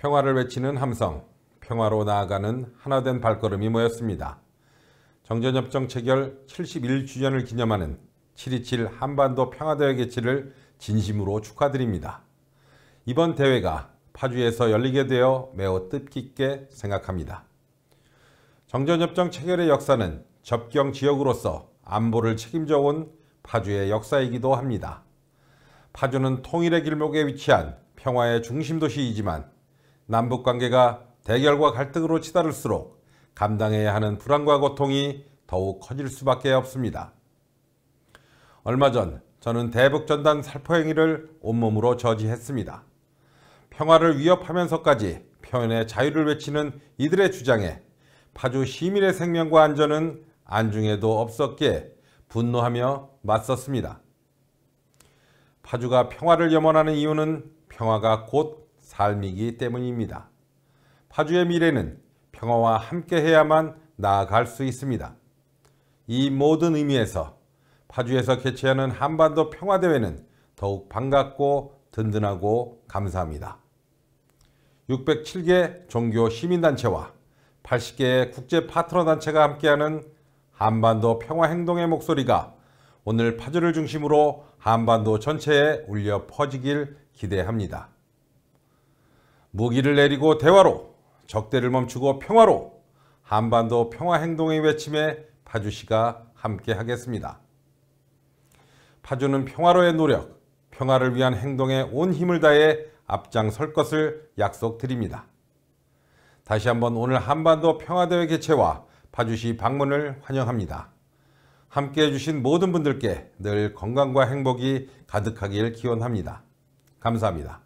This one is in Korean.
평화를 외치는 함성, 평화로 나아가는 하나된 발걸음이 모였습니다. 정전협정 체결 71주년을 기념하는 727 한반도 평화대회 개최를 진심으로 축하드립니다. 이번 대회가 파주에서 열리게 되어 매우 뜻깊게 생각합니다. 정전협정 체결의 역사는 접경 지역으로서 안보를 책임져 온 파주의 역사이기도 합니다. 파주는 통일의 길목에 위치한 평화의 중심도시이지만 남북 관계가 대결과 갈등으로 치달을수록 감당해야 하는 불안과 고통이 더욱 커질 수밖에 없습니다. 얼마 전 저는 대북 전단 살포 행위를 온몸으로 저지했습니다. 평화를 위협하면서까지 표현의 자유를 외치는 이들의 주장에 파주 시민의 생명과 안전은 안중에도 없었기에 분노하며 맞섰습니다. 파주가 평화를 염원하는 이유는 평화가 곧 삶이기 때문입니다. 파주의 미래는 평화와 함께해야만 나아갈 수 있습니다. 이 모든 의미에서 파주에서 개최하는 한반도 평화대회는 더욱 반갑고 든든하고 감사합니다. 607개 종교 시민단체와 80개의 국제 파트너단체가 함께하는 한반도 평화행동의 목소리가 오늘 파주를 중심으로 한반도 전체에 울려 퍼지길 기대합니다. 무기를 내리고 대화로 적대를 멈추고 평화로 한반도 평화행동의 외침에 파주시가 함께하겠습니다. 파주는 평화로의 노력, 평화를 위한 행동에 온 힘을 다해 앞장설 것을 약속드립니다. 다시 한번 오늘 한반도 평화대회 개최와 파주시 방문을 환영합니다. 함께 해주신 모든 분들께 늘 건강과 행복이 가득하길 기원합니다. 감사합니다.